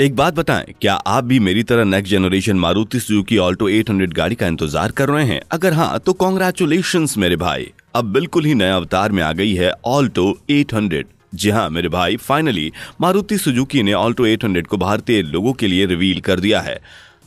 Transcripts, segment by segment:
एक बात बताएं क्या आप भी मेरी तरह next generation Maruti Suzuki Alto 800 गाड़ी का इंतजार कर रहे हैं अगर हाँ तो कॉन्ग्रेचुलेशन मेरे भाई अब बिल्कुल ही नया अवतार में आ गई है ऑल्टो 800 जी हाँ मेरे भाई फाइनली मारुति सुजुकी ने ऑल्टो 800 को भारतीय लोगों के लिए रिवील कर दिया है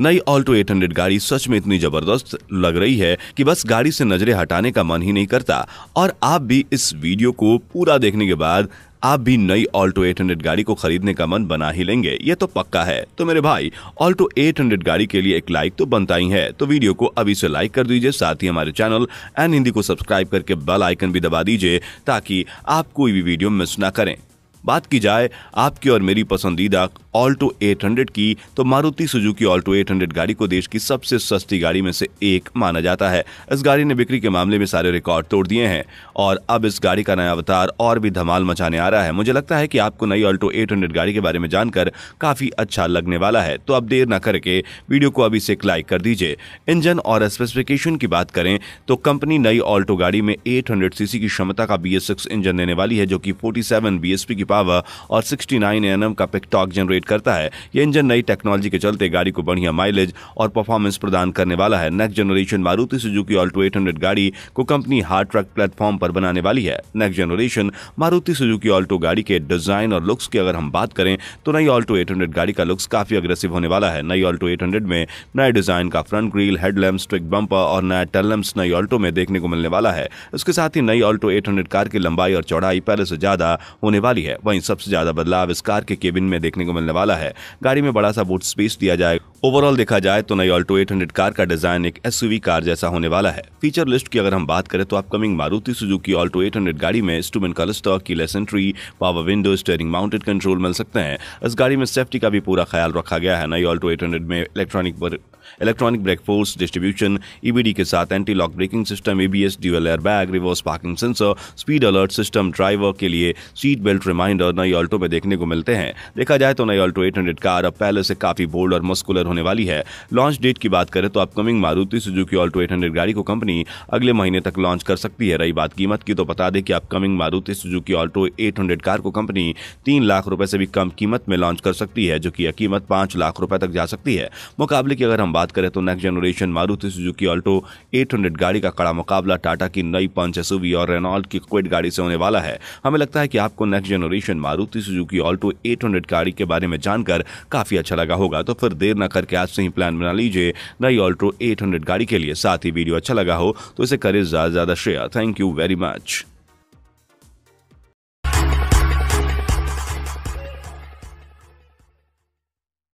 नई ऑल्टो 800 गाड़ी सच में इतनी जबरदस्त लग रही है कि बस गाड़ी से नजरें हटाने का मन ही नहीं करता और आप भी इस वीडियो को पूरा देखने के बाद आप भी नई ऑल्टो 800 गाड़ी को खरीदने का मन बना ही लेंगे ये तो पक्का है तो मेरे भाई ऑल्टो 800 गाड़ी के लिए एक लाइक तो बनता ही है तो वीडियो को अभी से लाइक कर दीजिए साथ ही हमारे चैनल एन हिंदी को सब्सक्राइब करके बेल आइकन भी दबा दीजिए ताकि आप कोई भी वीडियो मिस ना करें बात की जाए आपकी और मेरी पसंदीदा ऑल्टो 800 की तो मारुति सुजुकी ऑल्टो 800 गाड़ी को देश की सबसे सस्ती गाड़ी में से एक माना जाता है इस गाड़ी ने बिक्री के मामले में सारे रिकॉर्ड तोड़ दिए हैं और अब इस गाड़ी का नया अवतार और भी धमाल मचाने आ रहा है मुझे लगता है कि आपको नई ऑल्टो 800 गाड़ी के बारे में जानकर काफी अच्छा लगने वाला है तो अब देर न करके वीडियो को अभी से एक लाइक कर दीजिए इंजन और स्पेसिफिकेशन की बात करें तो कंपनी नई ऑल्टो गाड़ी में एट सीसी की क्षमता का बी इंजन देने वाली है जो कि फोर्टी सेवन की पावर और सिक्सटी नाइन का पिकटॉक जनरेट जनरेट करता है ये इंजन नई टेक्नोलॉजी के चलते गाड़ी को बढ़िया माइलेज और परफॉर्मेंस प्रदान करने वाला है next generation Maruti Suzuki Alto 800 गाड़ी को कंपनी हार्ड ट्रक प्लेटफॉर्म पर बनाने वाली है next generation Maruti Suzuki Alto गाड़ी के डिजाइन और लुक्स की अगर हम बात करें तो नई ऑल्टो एट गाड़ी का लुक्स काफी अग्रेसिव होने वाला है नई ऑल्टो एट में नए डिजाइन का front grill headlamp trick bumper और नया टेल नई ऑल्टो में देखने को मिलने वाला है इसके साथ ही नई ऑल्टो एट कार की लंबाई और चौड़ाई पहले से ज्यादा होने वाली है वहीं सबसे ज्यादा बदलाव इस कार के केबिन में देखने को मिलने वाला है गाड़ी में बड़ा सा बूट स्पेस दिया जाए ओवरऑल देखा जाए तो नई ऑल्टो 800 कार का डिजाइन एक एसयूवी कार जैसा होने वाला है फीचर लिस्ट की अगर हम बात करें तो अपकमिंग मारुति सुजुकी ऑल्टो 800 गाड़ी में स्टूमेंट कलस्टॉक की लेसेंट्री power window steering mounted control मिल सकते हैं इस गाड़ी में सेफ्टी का भी पूरा ख्याल रखा गया है नई ऑल्टो एट में electronic electronic brake force distribution EBD के साथ anti lock braking system ABS dual air bag reverse parking sensor speed alert system driver के लिए सीट बेल्ट रिमाइंडर नई ऑल्टो में देखने को मिलते हैं देखा जाए तो नई ऑल्टो एट कार अब पहले से काफी बोल्ड और मस्कुलर होने वाली है लॉन्च डेट की बात करें तो upcoming Maruti Suzuki Alto eight गाड़ी को कंपनी अगले महीने तक लॉन्च कर सकती है रही बात कीमत की तो बता दें कि upcoming Maruti Suzuki Alto eight car को कंपनी तीन लाख रुपए से भी कम कीमत में लॉन्च कर सकती है जो कि यह कीमत पांच लाख रुपए तक जा सकती है मुकाबले की अगर हम बात करें तो next generation Maruti Suzuki Alto 800 गाड़ी का कड़ा मुकाबला टाटा की नई पंच एस और रेनॉल्ट की क्विड गाड़ी से होने वाला है हमें लगता है कि आपको next generation Maruti Suzuki Alto 800 गाड़ी के बारे में जानकर काफ़ी अच्छा लगा होगा तो फिर देर न करके आज से ही प्लान बना लीजिए नई ऑल्टो एट गाड़ी के लिए साथ ही वीडियो अच्छा लगा हो तो इसे करे ज़्यादा ज़्यादा share thank you very much